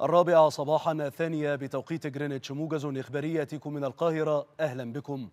الرابعة صباحا الثانية بتوقيت جرينتش موجز إخباري يأتيكم من القاهرة أهلا بكم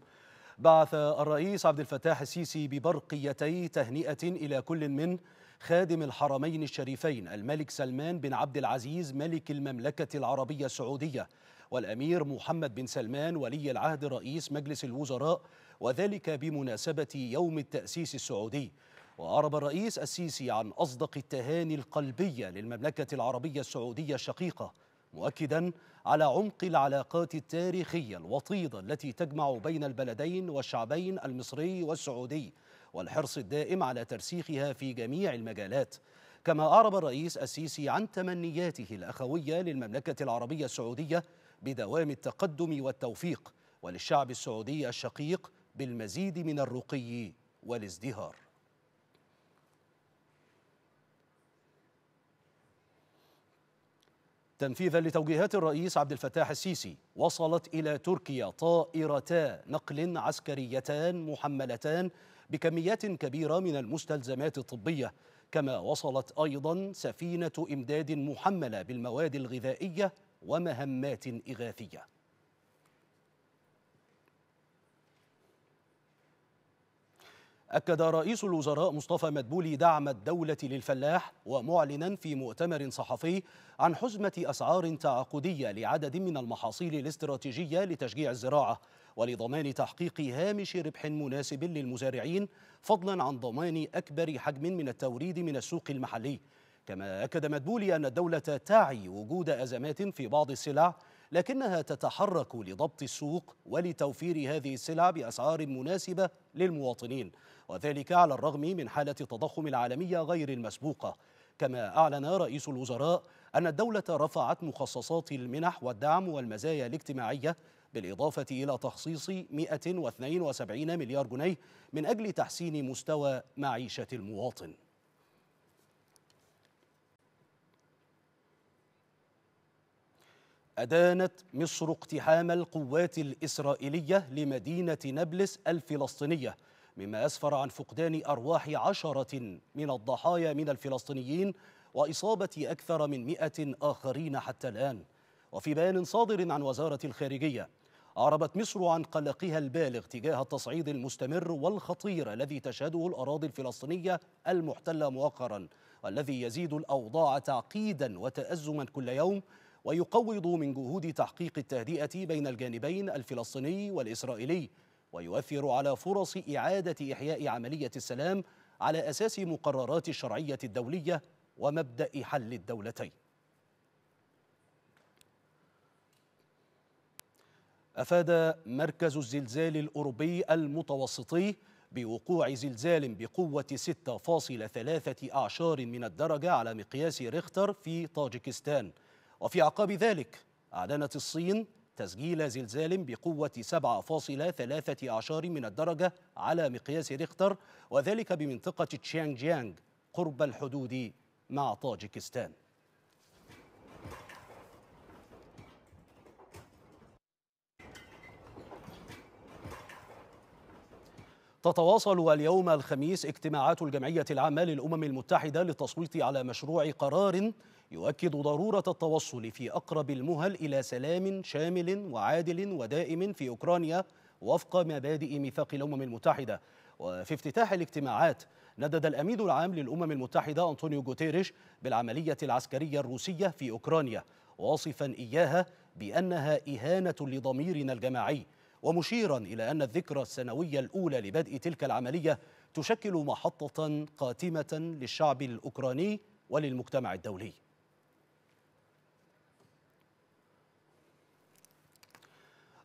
بعث الرئيس عبد الفتاح السيسي ببرقيتي تهنئة إلى كل من خادم الحرمين الشريفين الملك سلمان بن عبد العزيز ملك المملكة العربية السعودية والأمير محمد بن سلمان ولي العهد رئيس مجلس الوزراء وذلك بمناسبة يوم التأسيس السعودي وأعرب الرئيس السيسي عن أصدق التهاني القلبية للمملكة العربية السعودية الشقيقة مؤكدا على عمق العلاقات التاريخية الوطيدة التي تجمع بين البلدين والشعبين المصري والسعودي والحرص الدائم على ترسيخها في جميع المجالات كما أعرب الرئيس السيسي عن تمنياته الأخوية للمملكة العربية السعودية بدوام التقدم والتوفيق وللشعب السعودي الشقيق بالمزيد من الرقي والازدهار تنفيذا لتوجيهات الرئيس عبد الفتاح السيسي وصلت إلى تركيا طائرتا نقل عسكريتان محملتان بكميات كبيرة من المستلزمات الطبية كما وصلت أيضا سفينة إمداد محملة بالمواد الغذائية ومهمات إغاثية أكد رئيس الوزراء مصطفى مدبولي دعم الدولة للفلاح ومعلنا في مؤتمر صحفي عن حزمة أسعار تعاقدية لعدد من المحاصيل الاستراتيجية لتشجيع الزراعة ولضمان تحقيق هامش ربح مناسب للمزارعين فضلا عن ضمان أكبر حجم من التوريد من السوق المحلي كما أكد مدبولي أن الدولة تعي وجود أزمات في بعض السلع لكنها تتحرك لضبط السوق ولتوفير هذه السلع بأسعار مناسبة للمواطنين وذلك على الرغم من حالة التضخم العالمية غير المسبوقة كما أعلن رئيس الوزراء أن الدولة رفعت مخصصات المنح والدعم والمزايا الاجتماعية بالإضافة إلى تخصيص 172 مليار جنيه من أجل تحسين مستوى معيشة المواطن أدانت مصر اقتحام القوات الإسرائيلية لمدينة نابلس الفلسطينية مما أسفر عن فقدان أرواح عشرة من الضحايا من الفلسطينيين وإصابة أكثر من مئة آخرين حتى الآن وفي بيان صادر عن وزارة الخارجية أعربت مصر عن قلقها البالغ تجاه التصعيد المستمر والخطير الذي تشهده الأراضي الفلسطينية المحتلة مؤخرا والذي يزيد الأوضاع تعقيدا وتأزما كل يوم ويقوض من جهود تحقيق التهدئة بين الجانبين الفلسطيني والإسرائيلي ويؤثر على فرص إعادة إحياء عملية السلام على أساس مقررات الشرعية الدولية ومبدأ حل الدولتين أفاد مركز الزلزال الأوروبي المتوسطي بوقوع زلزال بقوة 6.3 أعشار من الدرجة على مقياس ريختر في طاجكستان وفي عقاب ذلك أعلنت الصين تسجيل زلزال بقوة 7.3 أعشار من الدرجة على مقياس ريختر وذلك بمنطقة تشيانج جيانج قرب الحدود مع طاجكستان تتواصل اليوم الخميس اجتماعات الجمعية العامة للأمم المتحدة للتصويت على مشروع قرار يؤكد ضرورة التوصل في أقرب المهل إلى سلام شامل وعادل ودائم في أوكرانيا وفق مبادئ ميثاق الأمم المتحدة وفي افتتاح الاجتماعات ندد الأمين العام للأمم المتحدة أنطونيو غوتيريش بالعملية العسكرية الروسية في أوكرانيا واصفا إياها بأنها إهانة لضميرنا الجماعي ومشيرا إلى أن الذكرى السنوية الأولى لبدء تلك العملية تشكل محطة قاتمة للشعب الأوكراني وللمجتمع الدولي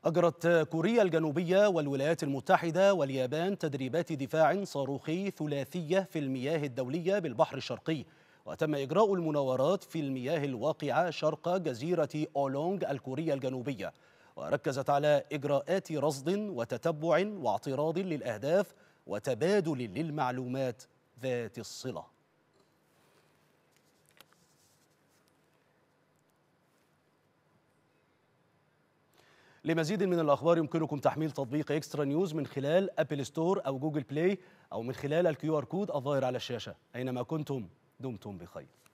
أجرت كوريا الجنوبية والولايات المتحدة واليابان تدريبات دفاع صاروخي ثلاثية في المياه الدولية بالبحر الشرقي وتم إجراء المناورات في المياه الواقعة شرق جزيرة أولونغ الكورية الجنوبية وركزت على إجراءات رصد وتتبع واعتراض للأهداف وتبادل للمعلومات ذات الصله لمزيد من الأخبار يمكنكم تحميل تطبيق إكسترا نيوز من خلال أبل ستور أو جوجل بلاي أو من خلال الكيو آر كود الظاهر على الشاشة أينما كنتم دمتم بخير